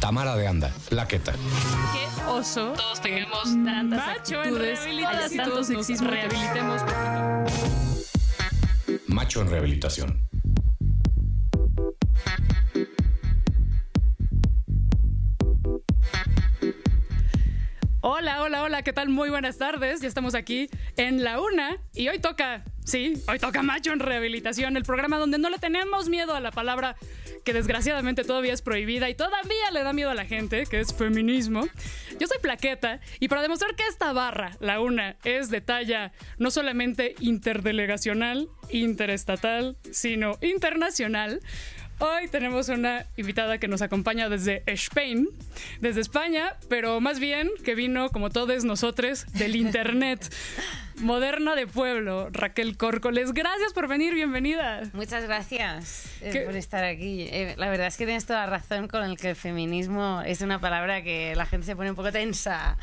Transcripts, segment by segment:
Tamara de Anda, Plaqueta. Qué oso. Todos tenemos tantas Macho actitudes. Haya Tantos sexismo. Rehabilitemos. Macho en rehabilitación. Hola, hola, hola, ¿qué tal? Muy buenas tardes. Ya estamos aquí en La Una y hoy toca, sí, hoy toca Macho en Rehabilitación, el programa donde no le tenemos miedo a la palabra que desgraciadamente todavía es prohibida y todavía le da miedo a la gente, que es feminismo. Yo soy Plaqueta y para demostrar que esta barra, La Una, es de talla no solamente interdelegacional, interestatal, sino internacional, Hoy tenemos una invitada que nos acompaña desde Spain, desde España, pero más bien que vino, como todos nosotros, del Internet. Moderna de Pueblo, Raquel Córcoles. Gracias por venir, bienvenida. Muchas gracias eh, por estar aquí. Eh, la verdad es que tienes toda la razón con el que el feminismo es una palabra que la gente se pone un poco tensa.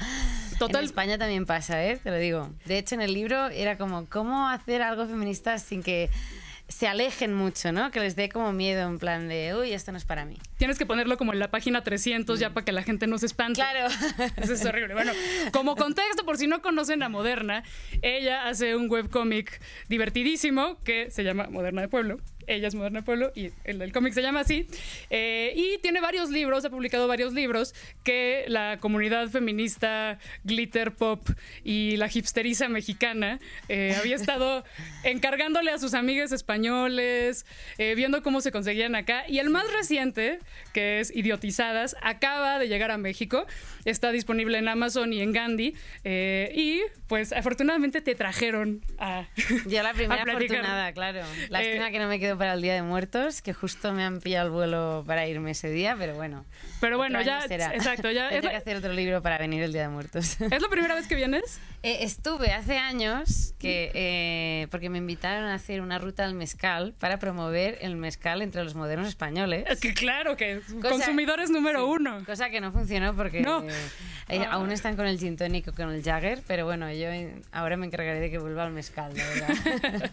Total. En España también pasa, ¿eh? te lo digo. De hecho, en el libro era como, ¿cómo hacer algo feminista sin que se alejen mucho, ¿no? Que les dé como miedo, en plan de, uy, esto no es para mí. Tienes que ponerlo como en la página 300 ya mm. para que la gente no se espante. Claro. Eso es horrible. Bueno, como contexto, por si no conocen a Moderna, ella hace un webcómic divertidísimo que se llama Moderna de Pueblo ella es Moderna Pueblo y el, cómic se llama así. Eh, y tiene varios libros, ha publicado varios libros que la comunidad feminista, glitter pop y la hipsteriza mexicana eh, había estado encargándole a sus amigas españoles, eh, viendo cómo se conseguían acá. Y el más reciente, que es Idiotizadas, acaba de llegar a México. Está disponible en Amazon y en Gandhi. y pues afortunadamente te trajeron a. Ya la primera afortunada, claro. Lástima que no me para el Día de Muertos, que justo me han pillado el vuelo para irme ese día, pero bueno. Pero bueno, ya. Será. Exacto, ya. que hacer otro libro para venir el Día de Muertos. ¿Es la primera vez que vienes? Eh, estuve hace años que, eh, porque me invitaron a hacer una ruta al mezcal para promover el mezcal entre los modernos españoles. Es eh, que claro, que consumidores número uno. Cosa que no funcionó porque no. aún están con el gin con el Jagger, pero bueno, yo ahora me encargaré de que vuelva al mezcal, la verdad.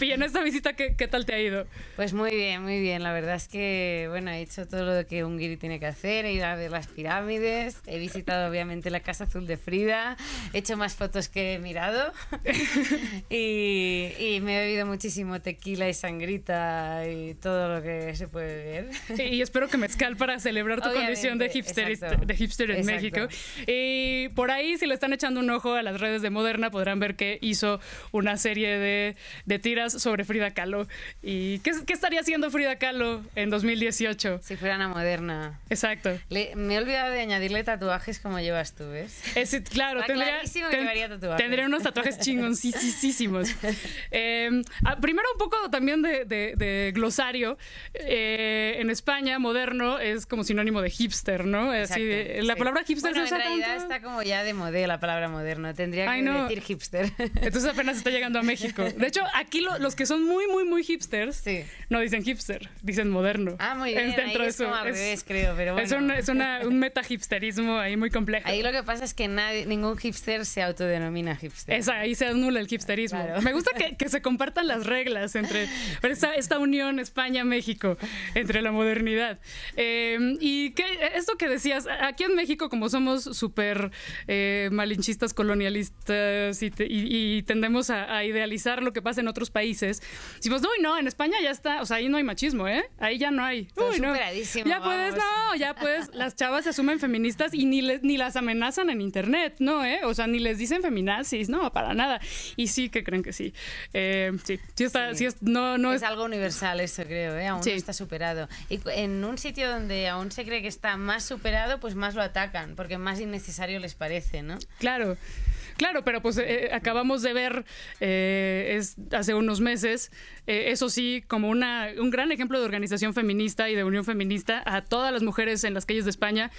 y en esta visita, ¿qué, qué tal te ha ido? Pues muy bien, muy bien. La verdad es que, bueno, he hecho todo lo que un guiri tiene que hacer. He ido a ver las pirámides, he visitado obviamente la Casa Azul de Frida, he hecho más fotos que he mirado y, me he bebido muchísimo tequila y sangrita y todo lo que se puede ver. Y espero que mezcal para celebrar tu condición de hipster, de en México. Y por ahí, si le están echando un ojo a las redes de Moderna, podrán ver que hizo una serie de, de tiras sobre Frida Kahlo y qué, estaría haciendo Frida Kahlo en 2018? Si fuera una moderna. Exacto. me he olvidado de añadirle tatuajes como llevas tú, ¿ves? Es, claro, ah, tendría, tendría, unos tatuajes chingoncísimos. Em, ah, primero un poco también de, glosario. Eh, en España, moderno es como sinónimo de hipster, ¿no? la palabra hipster se usa en realidad está como ya de moda. la palabra moderno. Tendría que decir hipster. Entonces apenas está llegando a México. De hecho, aquí los que son muy, muy, muy hipster no dicen hipster, dicen moderno. Ah, muy bien. Es dentro de como creo, Es, un, es una, un metahipsterismo ahí muy complejo. Ahí lo que pasa es que nadie, ningún hipster se autodenomina hipster. esa ahí se anula el hipsterismo. Me gusta que, que, se compartan las reglas entre esta, unión España-México, entre la modernidad. Em, y que, esto que decías, aquí en México, como somos súper eh, malinchistas, colonialistas y, y, tendemos a, a, idealizar lo que pasa en otros países, decimos, no, y no, en España España ya está, o sea, ahí no hay machismo, ¿eh? Ahí ya no hay. Está Uy, no. Ya puedes, no, ya puedes, las chavas se asumen feministas y ni, les, ni las amenazan en internet, ¿no? ¿eh? O sea, ni les dicen feminazis, no, para nada. Y sí que creen que sí. Eh, sí, sí está, es, no, no es, es... algo universal eso, creo, ¿eh? Aún está superado. Y en un sitio donde aún se cree que está más superado, pues más lo atacan, porque más innecesario les parece, ¿no? Claro. Claro, pero pues eh, acabamos de ver eh, hace unos meses, eh, eso sí, como una, un gran ejemplo de organización feminista y de unión feminista a todas las mujeres en las calles de España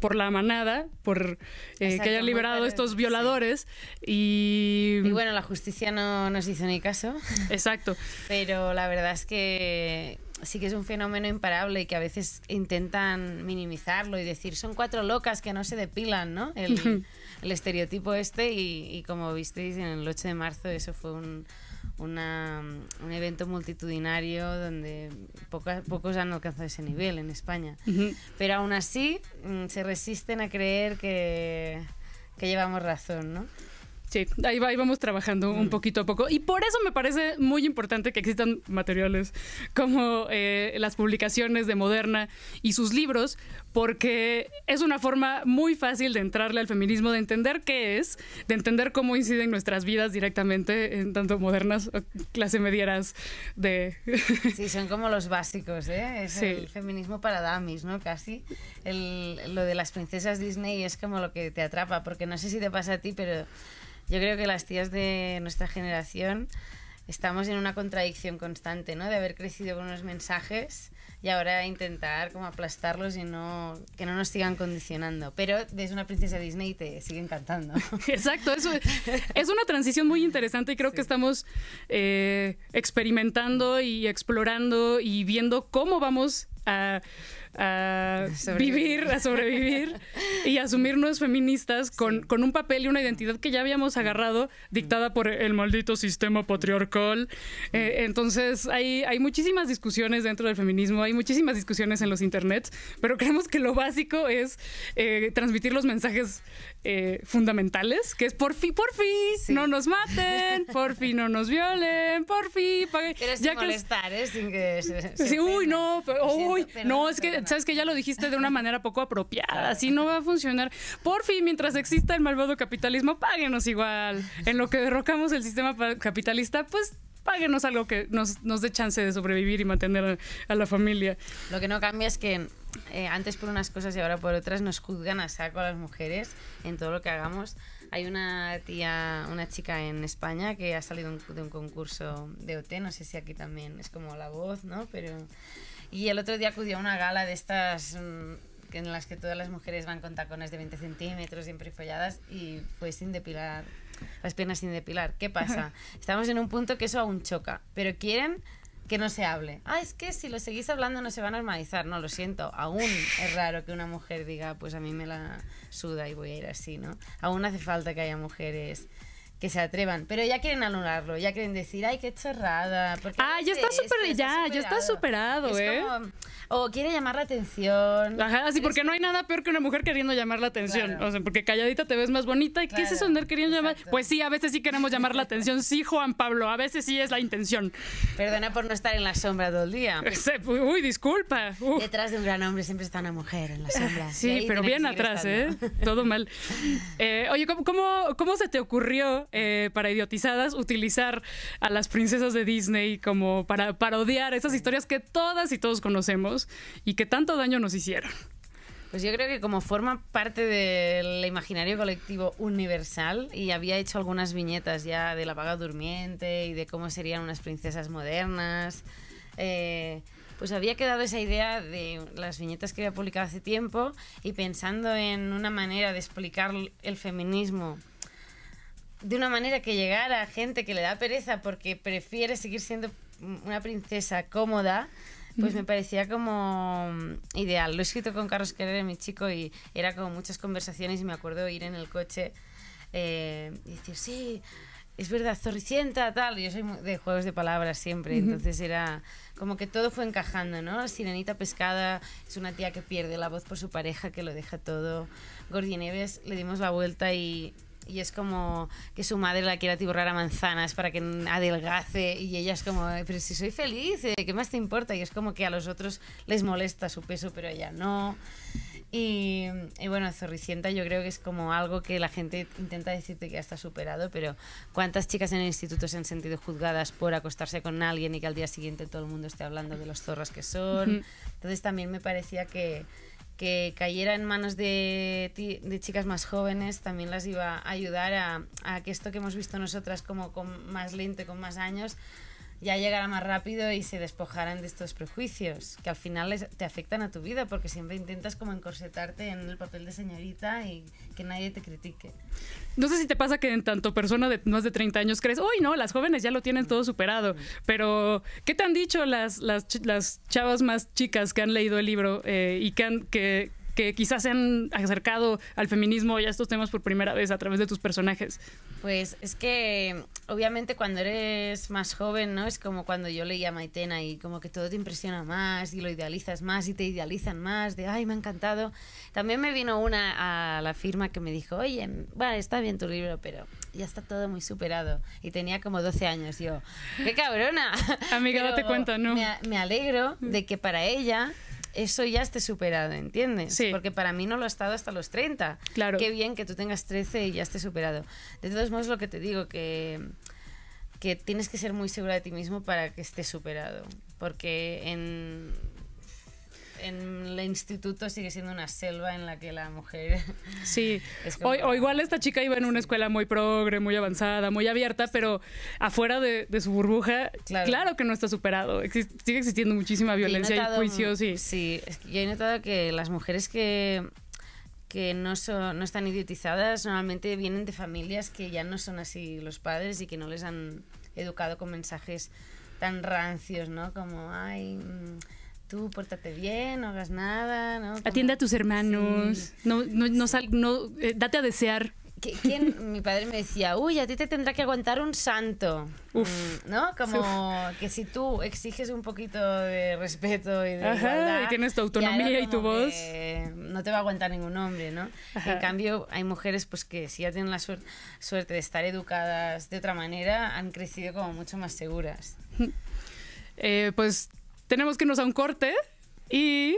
por la manada, por que hayan liberado estos violadores. Y... bueno, la justicia no nos hizo ni caso. Exacto. pero la verdad es que sí que es un fenómeno imparable y que a veces intentan minimizarlo y decir, son cuatro locas que no se depilan, ¿no? El, el estereotipo este y, como visteis en el 8 de marzo eso fue un, un evento multitudinario donde poca, pocos han alcanzado ese nivel en España. Pero aún así mm, se resisten a creer que, que llevamos razón, ¿no? Sí, ahí, va, vamos trabajando un poquito a poco. Y por eso me parece muy importante que existan materiales como eh, las publicaciones de Moderna y sus libros, porque es una forma muy fácil de entrarle al feminismo, de entender qué es, de entender cómo inciden nuestras vidas directamente, en tanto modernas o clase medieras de... Sí, son como los básicos, ¿eh? Es el feminismo para damis, ¿no? Casi. El, lo de las princesas Disney es como lo que te atrapa, porque no sé si te pasa a ti, pero yo creo que las tías de nuestra generación estamos en una contradicción constante, ¿no? De haber crecido con unos mensajes y ahora intentar como aplastarlos y no que no nos sigan condicionando. Pero es una princesa Disney te sigue encantando. Exacto, eso es una transición muy interesante y creo que estamos eh, experimentando y explorando y viendo cómo vamos a, vivir, a sobrevivir y asumirnos feministas con, con, un papel y una identidad que ya habíamos agarrado, dictada por el maldito sistema patriarcal. Eh, entonces, hay, hay muchísimas discusiones dentro del feminismo, hay muchísimas discusiones en los internets, pero creemos que lo básico es eh, transmitir los mensajes eh, fundamentales, que es por fin, por fin, no nos maten, por fin no nos violen, por fin. paguen. ya que ¿eh? Sin que sí, uy, no, uy, no, es que, sabes que ya lo dijiste de una manera poco apropiada, así no va a funcionar. Por fin, mientras exista el malvado capitalismo, páguenos igual. En lo que derrocamos el sistema capitalista, pues páguenos algo que nos, dé chance de sobrevivir y mantener a, la familia. Lo que no cambia es que eh, antes por unas cosas y ahora por otras nos juzgan a saco a las mujeres en todo lo que hagamos. Hay una tía, una chica en España que ha salido de un concurso de OT, no sé si aquí también es como la voz, ¿no? Pero y el otro día acudió a una gala de estas mm, en las que todas las mujeres van con tacones de 20 centímetros, siempre folladas y pues sin depilar las piernas sin depilar. ¿Qué pasa? Estamos en un punto que eso aún choca, pero quieren que no se hable. Ah, es que si lo seguís hablando no se va a normalizar. No, lo siento. Aún es raro que una mujer diga, pues a mí me la suda y voy a ir así, ¿no? Aún hace falta que haya mujeres que se atrevan, pero ya quieren anularlo, ya quieren decir, ay, qué chorrada. ah, ya está, super, ya, está superado, ¿eh? o quiere llamar la atención. Ajá, así porque no hay nada peor que una mujer queriendo llamar la atención. O sea, porque calladita te ves más bonita. ¿Y qué es eso queriendo llamar? Pues sí, a veces sí queremos llamar la atención. Sí, Juan Pablo, a veces sí es la intención. Perdona por no estar en la sombra todo el día. Uy, disculpa. Uh. Detrás de un gran hombre siempre está una mujer en la sombra. Sí, pero bien atrás, ¿eh? Todo mal. Eh, oye, cómo, cómo se te ocurrió eh, para idiotizadas, utilizar a las princesas de Disney como para parodiar esas historias que todas y todos conocemos y que tanto daño nos hicieron. Pues yo creo que como forma parte del imaginario colectivo universal y había hecho algunas viñetas ya de la vaga durmiente y de cómo serían unas princesas modernas, eh, pues había quedado esa idea de las viñetas que había publicado hace tiempo y pensando en una manera de explicar el feminismo de una manera que llegara a gente que le da pereza porque prefiere seguir siendo una princesa cómoda, pues me parecía como mm, ideal. Lo he escrito con Carlos Querer, mi chico, y era como muchas conversaciones y me acuerdo ir en el coche eh, y decir, sí, es verdad, zorricienta, tal. Yo soy de juegos de palabras siempre, entonces era como que todo fue encajando, ¿no? Sirenita Pescada es una tía que pierde la voz por su pareja, que lo deja todo. Gordi Neves le dimos la vuelta y y es como que su madre la quiera atiborrar a manzanas para que adelgace y ella es como, eh, pero si soy feliz, eh, ¿qué más te importa? Y es como que a los otros les molesta su peso, pero ella no. Y, y, bueno, Zorricienta yo creo que es como algo que la gente intenta decirte que ya está superado, pero ¿cuántas chicas en el instituto se han sentido juzgadas por acostarse con alguien y que al día siguiente todo el mundo esté hablando de los zorros que son? Entonces también me parecía que que cayera en manos de, de, chicas más jóvenes también las iba a ayudar a, que esto que hemos visto nosotras como con más lente con más años, ya llegara más rápido y se despojaran de estos prejuicios que al final te afectan a tu vida porque siempre intentas como encorsetarte en el papel de señorita y que nadie te critique. No sé si te pasa que en tanto persona de más de 30 años crees, uy no, las jóvenes ya lo tienen todo superado, pero ¿qué te han dicho las, las, las chavas más chicas que han leído el libro eh, y que, han, que, que quizás se han acercado al feminismo y a estos temas por primera vez a través de tus personajes? Pues es que obviamente cuando eres más joven, ¿no? Es como cuando yo leía Maitena y como que todo te impresiona más y lo idealizas más y te idealizan más de, ay, me ha encantado. También me vino una a la firma que me dijo, oye, bueno, está bien tu libro, pero ya está todo muy superado. Y tenía como 12 años yo. ¡Qué cabrona! Amiga, te cuento, ¿no? me alegro de que para ella eso ya esté superado, ¿entiendes? Sí. Porque para mí no lo ha estado hasta los 30. Claro. Qué bien que tú tengas 13 y ya esté superado. De todos modos, lo que te digo, que, que tienes que ser muy segura de ti mismo para que esté superado. Porque en en el instituto sigue siendo una selva en la que la mujer... Sí, o, igual esta chica iba en una escuela muy progre, muy avanzada, muy abierta, pero afuera de, su burbuja, claro. que no está superado. sigue existiendo muchísima violencia y, juicio. y juicios. Y... Sí, yo he notado que las mujeres que que no, no están idiotizadas normalmente vienen de familias que ya no son así los padres y que no les han educado con mensajes tan rancios, ¿no? Como, ay, mm, tú pórtate bien, no hagas nada, Atiende a tus hermanos, no, no, no, eh, date a desear. ¿Quién? Mi padre me decía, uy, a ti te tendrá que aguantar un santo. Mm, ¿No? Como que si tú exiges un poquito de respeto y de Ajá, y tienes tu autonomía y, tu voz. No te va a aguantar ningún hombre, ¿no? En cambio, hay mujeres pues que si ya tienen la suerte de estar educadas de otra manera, han crecido como mucho más seguras. Eh, pues tenemos que irnos a un corte y...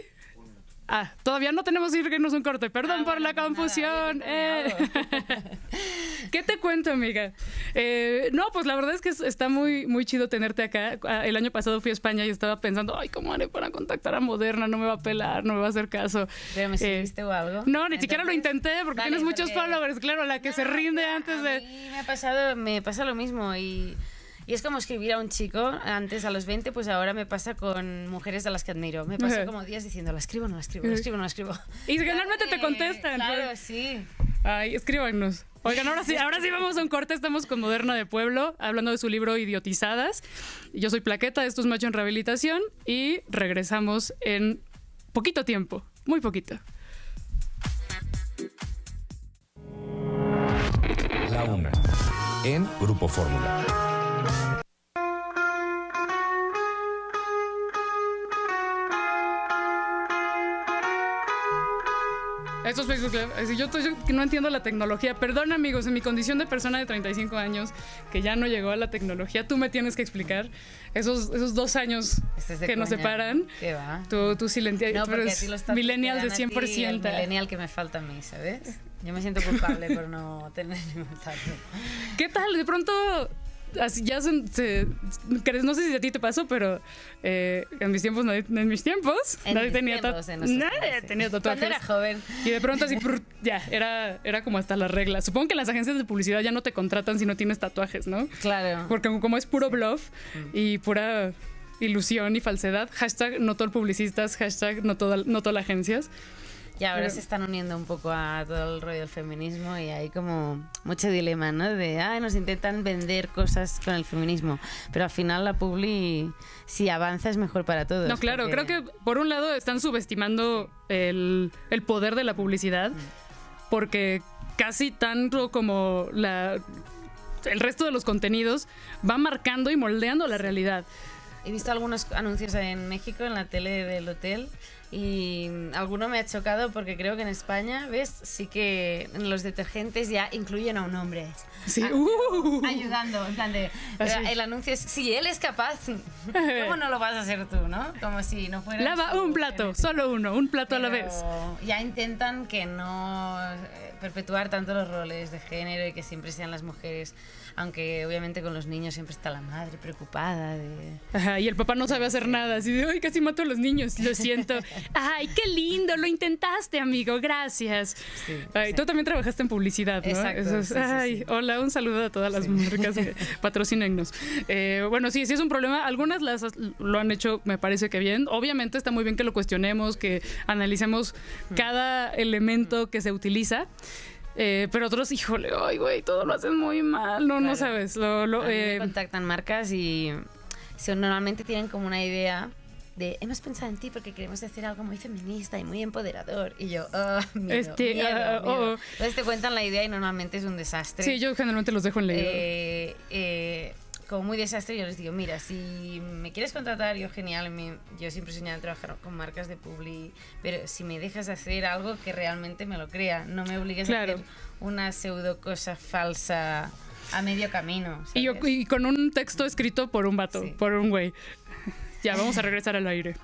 Ah, todavía no tenemos que irnos a un corte, perdón ah, por la confusión. ¿Qué te cuento, amiga? Eh, no, pues la verdad es que está muy, muy chido tenerte acá. Ah, el año pasado fui a España y estaba pensando, ay, ¿cómo haré para contactar a Moderna? No me va a pelar, no me va a hacer caso. me eh, No, ni siquiera lo intenté porque tienes muchos followers, claro, la que se rinde antes de... Mí me ha pasado, me pasa lo mismo y... Y es como escribir a un chico antes a los 20, pues ahora me pasa con mujeres a las que admiro. Me pasa como días diciendo, la escribo, no la escribo, la escribo, no la escribo. Y generalmente te contestan. Claro, pues. sí. Ay, escríbanos. Oigan, ahora sí, ahora sí vamos a un corte. Estamos con Moderna de Pueblo, hablando de su libro Idiotizadas. Yo soy Plaqueta, esto es Macho en Rehabilitación y regresamos en poquito tiempo, muy poquito. La una, en Grupo Fórmula. esos Facebook Yo, no entiendo la tecnología. Perdón, amigos, en mi condición de persona de 35 años que ya no llegó a la tecnología, tú me tienes que explicar esos, esos dos años este que nos separan. ¿Qué va? Tú, tú sí pero es millennial de 100%. Ti, millennial que me falta a mí, ¿sabes? Yo me siento culpable por no tener ningún ¿Qué tal? De pronto ya no sé si a ti te pasó, pero eh, en mis tiempos, nadie, en mis tiempos, nadie tenía, tiempos, nadie tenía tatuajes. era joven. Y de pronto así, ya, era, era como hasta la regla. Supongo que las agencias de publicidad ya no te contratan si no tienes tatuajes, ¿no? Claro. Porque como es puro bluff mm. y pura ilusión y falsedad, hashtag no todo publicistas, hashtag no, todo, no las agencias. Y ahora se están uniendo un poco a todo el rollo del feminismo y hay como mucho dilema, ¿no? De, ah, nos intentan vender cosas con el feminismo. Pero al final la publi, si avanza, es mejor para todos. No, claro, creo que por un lado están subestimando el, el poder de la publicidad, mm. porque casi tanto como la, el resto de los contenidos va marcando y moldeando la realidad. He visto algunos anuncios en México, en la tele del hotel y alguno me ha chocado porque creo que en España, ¿ves? Sí que los detergentes ya incluyen a un hombre. Sí, ah, uh. ayudando, en plan El anuncio es, si él es capaz, ¿cómo no lo vas a hacer tú, no? Como si no fuera... Lava un plato, solo uno, un plato a la vez. Ya intentan que no... Eh, perpetuar tanto los roles de género y que siempre sean las mujeres, aunque obviamente con los niños siempre está la madre preocupada y el papá no sabe hacer nada, así de, ay, casi mato a los niños, lo siento. ay, qué lindo, lo intentaste, amigo, gracias. tú también trabajaste en publicidad, ¿no? Exacto. ay, hola, un saludo a todas las marcas que patrocinan Eh, bueno, sí, sí es un problema. Algunas las lo han hecho, me parece que bien. Obviamente está muy bien que lo cuestionemos, que analicemos cada elemento que se utiliza, eh, pero otros, híjole, ay, güey, todo lo hacen muy mal, no, no sabes. Lo, eh, contactan marcas y normalmente tienen como una idea de hemos pensado en ti porque queremos hacer algo muy feminista y muy empoderador. Y yo, ah, miedo, este, ah, oh. Entonces te cuentan la idea y normalmente es un desastre. Sí, yo generalmente los dejo en la eh, como muy desastre, yo les digo, mira, si me quieres contratar, yo genial, yo siempre he a trabajar con marcas de publi, pero si me dejas hacer algo que realmente me lo crea, no me obligues a hacer una pseudo cosa falsa a medio camino. Y, con un texto escrito por un vato, por un güey. ya, vamos a regresar al aire.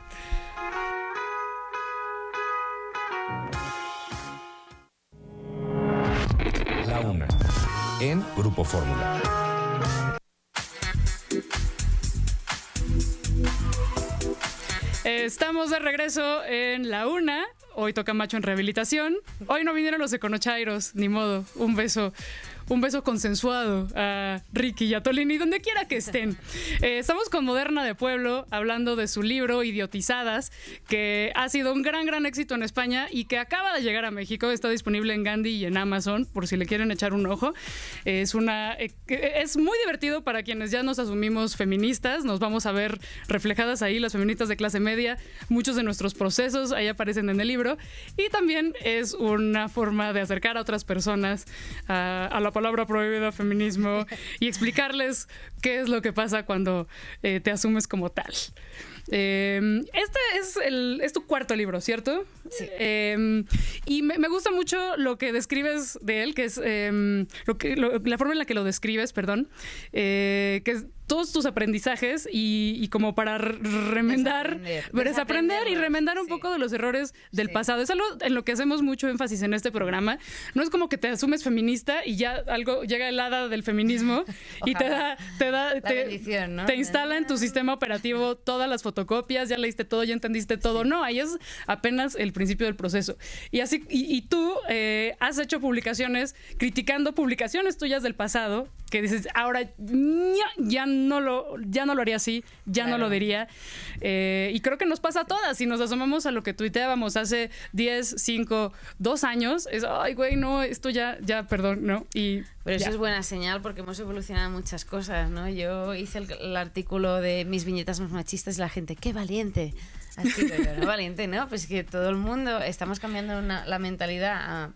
La una en Grupo Fórmula. Estamos de regreso en la una. Hoy toca Macho en rehabilitación. Hoy no vinieron los econochairos, ni modo. Un beso un beso consensuado a Ricky y a Tolini, donde quiera que estén. Eh, estamos con Moderna de Pueblo hablando de su libro Idiotizadas, que ha sido un gran, gran éxito en España y que acaba de llegar a México. Está disponible en Gandhi y en Amazon, por si le quieren echar un ojo. Es, una, eh, es muy divertido para quienes ya nos asumimos feministas. Nos vamos a ver reflejadas ahí, las feministas de clase media, muchos de nuestros procesos ahí aparecen en el libro. Y también es una forma de acercar a otras personas a, a la palabra prohibida, feminismo, y explicarles qué es lo que pasa cuando eh, te asumes como tal. Em, este es, el, tu cuarto libro, ¿cierto? Sí. Em, y me, gusta mucho lo que describes de él, que es em, lo que, la forma en la que lo describes, perdón, eh, que es todos tus aprendizajes y, como para remendar, desaprender, desaprender y remendar un poco de los errores del pasado. Es algo en lo que hacemos mucho énfasis en este programa. No es como que te asumes feminista y ya algo llega el hada del feminismo y te da, te instala en tu ah. sistema operativo todas las fotografías copias ya leíste todo, ya entendiste todo. No, ahí es apenas el principio del proceso. Y así, y, tú eh, has hecho publicaciones criticando publicaciones tuyas del pasado que dices, ahora ya no lo, ya no lo haría así, ya no lo diría. Eh, y creo que nos pasa a todas. Si nos asomamos a lo que tuiteábamos hace 10, 5, 2 años, es, ay, güey, no, esto ya, ya, perdón, ¿no? Y Pero eso es buena señal porque hemos evolucionado muchas cosas, ¿no? Yo hice el, artículo de mis viñetas más machistas y la gente, qué valiente. Así que, ¿no? valiente, ¿no? Pues que todo el mundo estamos cambiando la mentalidad ah,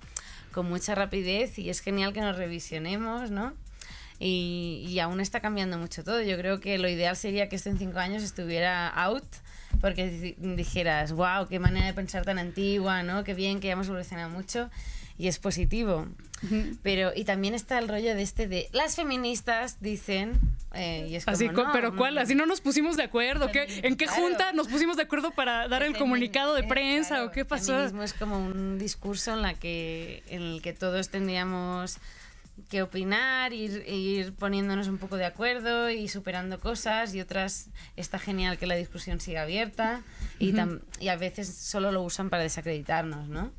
con mucha rapidez y es genial que nos revisionemos, ¿no? y, y, aún está cambiando mucho todo. Yo creo que lo ideal sería que esto en cinco años estuviera out, porque dijeras, wow, qué manera de pensar tan antigua, ¿no? Qué bien que ya hemos evolucionado mucho y es positivo. Pero, y también está el rollo de este de las feministas dicen. Eh, y es Así, como, pero ¿cuál? Así no nos pusimos de acuerdo. ¿Qué, ¿En qué junta nos pusimos de acuerdo para dar el, comunicado de eh, prensa o qué pasó? es como un discurso en, la que, en el que todos tendríamos que opinar, ir, ir poniéndonos un poco de acuerdo y superando cosas y otras está genial que la discusión siga abierta y, a veces solo lo usan para desacreditarnos, ¿no?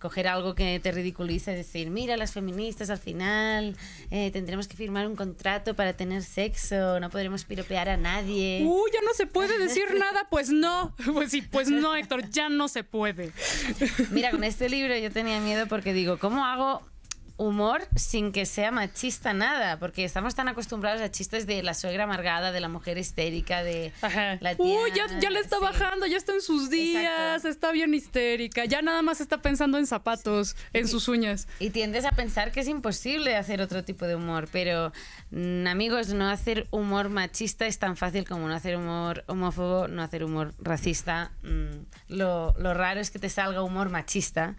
coger algo que te ridiculice y decir, mira, las feministas al final eh, tendremos que firmar un contrato para tener sexo, no podremos piropear a nadie. ¡Uy, ya no se puede decir nada! Pues no, pues sí, pues no, Héctor, ya no se puede. Mira, con este libro yo tenía miedo porque digo, ¿cómo hago humor sin que sea machista nada, porque estamos tan acostumbrados a chistes de la suegra amargada, de la mujer histérica, de la tía. Uy, ya, le está bajando, ya está en sus días, está bien histérica, ya nada más está pensando en zapatos, en sus uñas. Y tiendes a pensar que es imposible hacer otro tipo de humor, pero mm, amigos, no hacer humor machista es tan fácil como no hacer humor homófobo, no hacer humor racista. Mm, lo, lo raro es que te salga humor machista.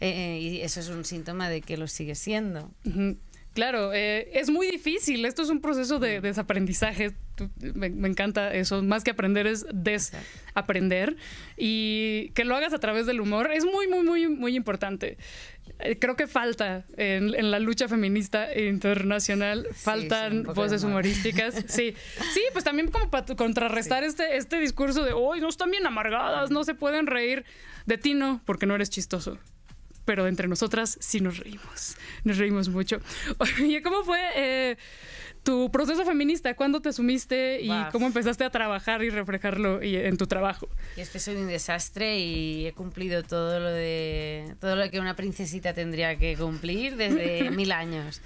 Eh, eh, y eso es un síntoma de que lo sigue siendo. Claro, eh, es muy difícil. Esto es un proceso de mm. desaprendizaje. Me, encanta eso. Más que aprender es desaprender. Y que lo hagas a través del humor es muy, muy, muy, muy importante. creo que falta en, la lucha feminista internacional, faltan voces humorísticas. Sí, sí, pues también como para contrarrestar este, este discurso de, hoy oh, no están bien amargadas, no se pueden reír de ti, no, porque no eres chistoso pero entre nosotras sí nos reímos, nos reímos mucho. Oye, ¿cómo fue eh, tu proceso feminista? ¿Cuándo te sumiste y cómo empezaste a trabajar y reflejarlo en tu trabajo? es que soy un desastre y he cumplido todo lo, de, todo lo que una princesita tendría que cumplir desde mil años.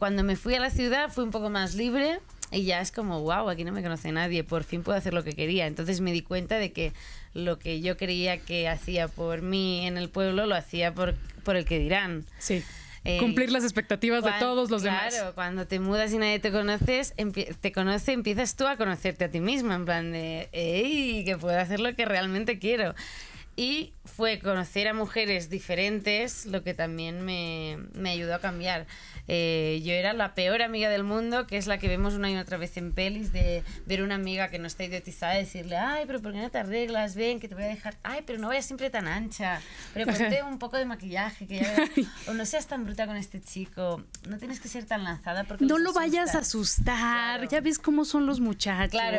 cuando me fui a la ciudad fui un poco más libre y ya es como, wow, aquí no me conoce nadie, por fin puedo hacer lo que quería. Entonces me di cuenta de que lo que yo creía que hacía por mí en el pueblo lo hacía por, por el que dirán. Sí. Eh, cumplir las expectativas de todos los demás. Claro, cuando te mudas y nadie te conoce, te conoce, empiezas tú a conocerte a ti misma, en plan de, hey, que puedo hacer lo que realmente quiero. Y fue conocer a mujeres diferentes lo que también me, me ayudó a cambiar. Eh, yo era la peor amiga del mundo, que es la que vemos una y otra vez en pelis, de ver una amiga que no está idiotizada y decirle, ay, pero ¿por qué no te arreglas? Ven, que te voy a dejar, ay, pero no vayas siempre tan ancha, pero ponte un poco de maquillaje, que ya o no seas tan bruta con este chico, no tienes que ser tan lanzada porque... No lo vayas a asustar, ya ves cómo son los muchachos, claro,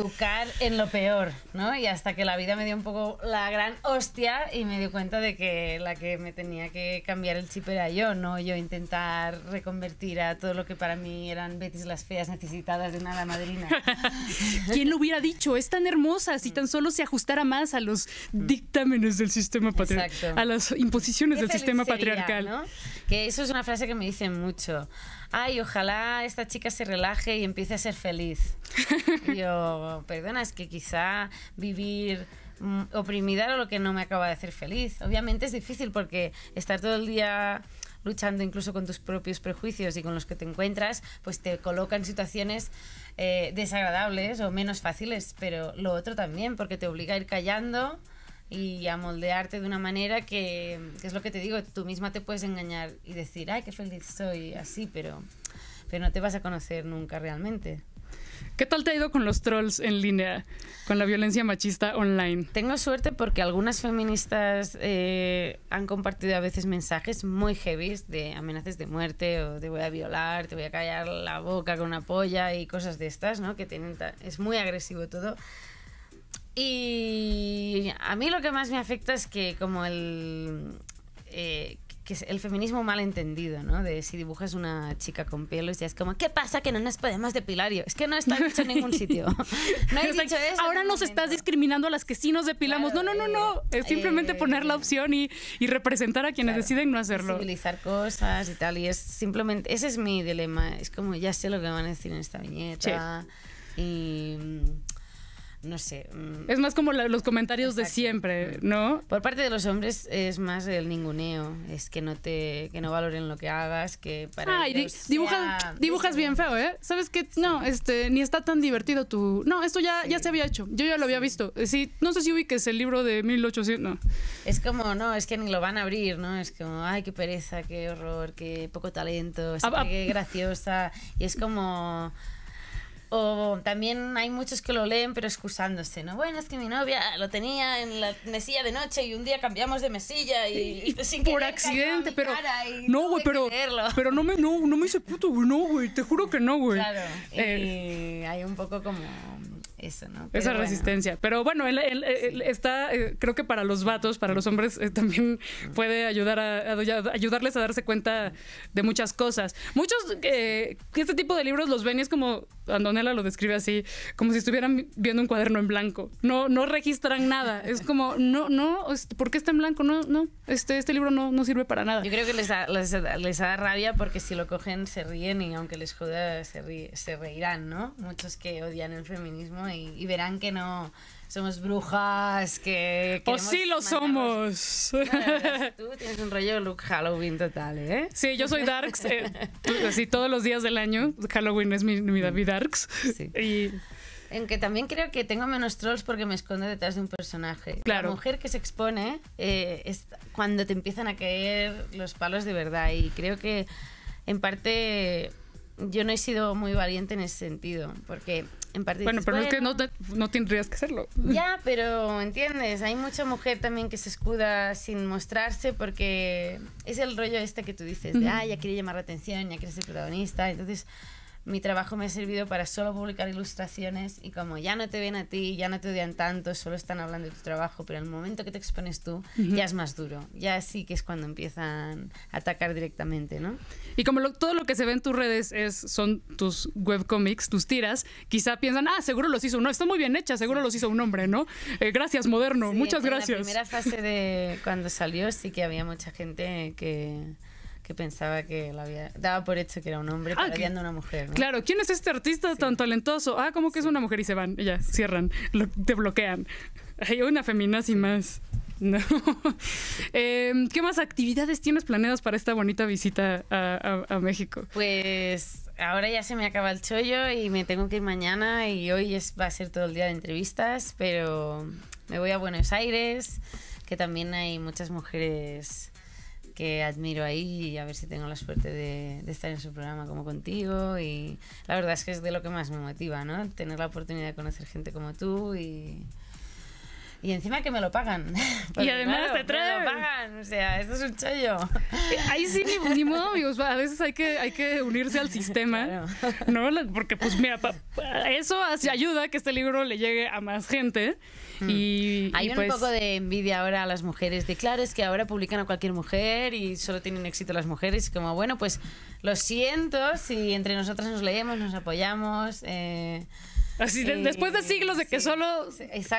educar en lo peor, ¿no? Y hasta que la vida me dio un poco la gran hostia y me di cuenta de que la que me tenía que cambiar el chip era yo, no yo intentar reconvertir a todo lo que para mí eran Betis las feas necesitadas de una madrina. ¿Quién lo hubiera dicho? Es tan hermosa si tan solo se ajustara más a los dictámenes del sistema patriarcal, a las imposiciones del sistema patriarcal. Que eso es una frase que me dicen mucho ay, ojalá esta chica se relaje y empiece a ser feliz. yo, perdona, es que quizá vivir Mm, oprimida o lo que no me acaba de hacer feliz. Obviamente es difícil porque estar todo el día luchando incluso con tus propios prejuicios y con los que te encuentras, pues te coloca en situaciones eh, desagradables o menos fáciles, pero lo otro también, porque te obliga a ir callando y a moldearte de una manera que, es lo que te digo, tú misma te puedes engañar y decir, ay, qué feliz soy así, pero, pero no te vas a conocer nunca realmente. ¿Qué tal te ha ido con los trolls en línea, con la violencia machista online? Tengo suerte porque algunas feministas eh, han compartido a veces mensajes muy heavy de amenazas de muerte o te voy a violar, te voy a callar la boca con una polla y cosas de estas, ¿no? Que tienen es muy agresivo todo. Y a mí lo que más me afecta es que como el... Eh, que es el feminismo mal entendido, ¿no? De si dibujas una chica con pelos ya es como, ¿qué pasa que no nos podemos depilar Es que no está dicho en ningún sitio. No he dicho eso. Ahora nos estás discriminando a las que sí nos depilamos. no, no, no, no. Es simplemente poner la opción y, representar a quienes deciden no hacerlo. Civilizar cosas y tal. Y es simplemente, ese es mi dilema. Es como, ya sé lo que van a decir en esta viñeta. Y no sé. Mm. Es más como los comentarios de siempre, ¿no? Por parte de los hombres es más el ninguneo, es que no te que no valoren lo que hagas, que para ah, dibujas bien feo, ¿eh? ¿Sabes qué? No, este ni está tan divertido tu No, esto ya ya se había hecho. Yo ya lo había visto. Eh, sí, no sé si ubiques el libro de 1800. No. Es como, no, es que ni lo van a abrir, ¿no? Es como, ay, qué pereza, qué horror, qué poco talento, ah, ah. qué graciosa y es como o también hay muchos que lo leen pero excusándose, ¿no? Bueno, es que mi novia lo tenía en la mesilla de noche y un día cambiamos de mesilla y, pues, sin por accidente, pero no, güey, pero pero no me no, me hice puto, güey, no, güey, te juro que no, güey. Claro. Eh, hay un poco como eso, ¿no? Esa resistencia. Pero bueno, él, está, eh, creo que para los vatos, para los hombres, eh, también puede ayudar a, ayudarles a darse cuenta de muchas cosas. Muchos, eh, este tipo de libros los ven y es como, Andonela lo describe así, como si estuvieran viendo un cuaderno en blanco. No, no registran nada. Es como, no, no, ¿por qué está en blanco? No, no, este, este libro no, no sirve para nada. Yo creo que les da, les, da rabia porque si lo cogen se ríen y aunque les joda se, se reirán, ¿no? Muchos que odian el feminismo y, verán que no somos brujas, que... ¡O sí lo somos! tú tienes un rollo look Halloween total, ¿eh? Sí, yo soy Darks, eh, así todos los días del año. Halloween es mi, mi David Darks. Sí. Aunque también creo que tengo menos trolls porque me escondo detrás de un personaje. Claro. La mujer que se expone eh, es cuando te empiezan a caer los palos de verdad. Y creo que en parte yo no he sido muy valiente en ese sentido, porque en parte... Bueno, pero es que no, no, tendrías que hacerlo Ya, pero entiendes, hay mucha mujer también que se escuda sin mostrarse porque es el rollo este que tú dices, de, ya quiere llamar la atención, ya quiere ser protagonista, entonces mi trabajo me ha servido para solo publicar ilustraciones y como ya no te ven a ti, ya no te odian tanto, solo están hablando de tu trabajo, pero en el momento que te expones tú, ya es más duro. Ya sí que es cuando empiezan a atacar directamente, ¿no? Y como todo lo que se ve en tus redes es, son tus webcomics, tus tiras, quizá piensan, ah, seguro los hizo, no, está muy bien hecha, seguro los hizo un hombre, ¿no? Eh, gracias, moderno, muchas gracias. En la primera fase de cuando salió sí que había mucha gente que que pensaba que la había, daba por hecho que era un hombre, ah, a una mujer. ¿no? Claro, ¿quién es este artista tan talentoso? Ah, ¿cómo que es una mujer y se van, ya, cierran, te bloquean. Hay una feminazi sin más. Em, ¿Qué más actividades tienes planeadas para esta bonita visita a, México? Pues ahora ya se me acaba el chollo y me tengo que ir mañana y hoy es, va a ser todo el día de entrevistas, pero me voy a Buenos Aires, que también hay muchas mujeres que admiro ahí y a ver si tengo la suerte de, de, estar en su programa como contigo. Y la verdad es que es de lo que más me motiva, ¿no? Tener la oportunidad de conocer gente como tú y, y encima que me lo pagan. y además te traen. Me lo pagan, o sea, esto es un chollo. Eh, ahí sí, ni, modo, amigos. A veces hay que, hay que unirse al sistema, ¿no? Porque, pues mira, eso ayuda a que este libro le llegue a más gente. Hmm. Y, hay un pues poco de envidia ahora a las mujeres. De Clares que ahora publican a cualquier mujer y solo tienen éxito las mujeres. Y como, bueno, pues lo siento si entre nosotras nos leemos, nos apoyamos. Eh, Así, después de siglos de que solo.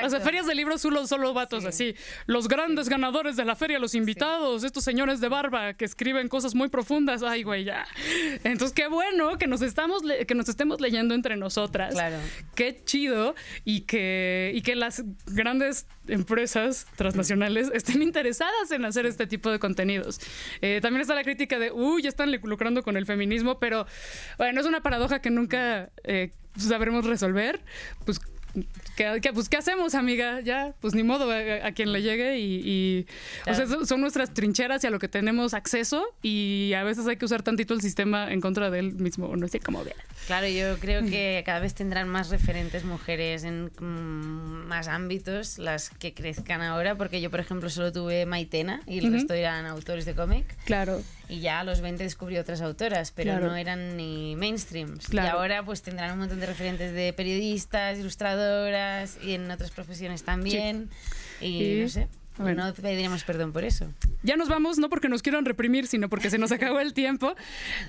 Las ferias de libros solo, solo vatos así. Los grandes ganadores de la feria, los invitados, estos señores de barba que escriben cosas muy profundas. Ay, güey, ya. Entonces, qué bueno que nos, estamos que nos estemos leyendo entre nosotras. Claro. Qué chido. Y que, y que las grandes empresas transnacionales estén interesadas en hacer este tipo de contenidos. Eh, también está la crítica de, uy, ya están lucrando con el feminismo, pero bueno, es una paradoja que nunca. Eh, sabremos resolver, pues que, pues, ¿qué hacemos, amiga? Ya, pues ni modo, a, quien le llegue y... O sea, son nuestras trincheras y a lo que tenemos acceso y a veces hay que usar tantito el sistema en contra de él mismo, no sé cómo ver. Claro, yo creo que cada vez tendrán más referentes mujeres en mm, más ámbitos, las que crezcan ahora, porque yo, por ejemplo, solo tuve Maitena y el resto eran autores de cómic. Claro. Y ya a los 20 descubrí otras autoras, pero no eran ni mainstream Claro. Y ahora pues tendrán un montón de referentes de periodistas, ilustradoras y en otras profesiones también. Y, no sé. No pediremos perdón por eso. Ya nos vamos, no porque nos quieran reprimir, sino porque se nos acabó el tiempo.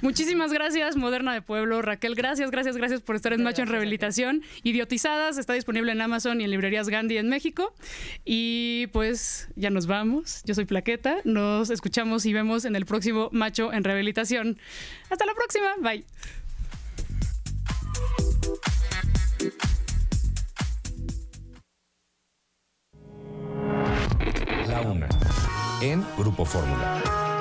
Muchísimas gracias, Moderna de Pueblo. Raquel, gracias, gracias, gracias por estar en Macho en Rehabilitación. Idiotizadas, está disponible en Amazon y en librerías Gandhi en México. Y pues ya nos vamos. Yo soy Plaqueta. Nos escuchamos y vemos en el próximo Macho en Rehabilitación. Hasta la próxima. Bye. una en Grupo Fórmula.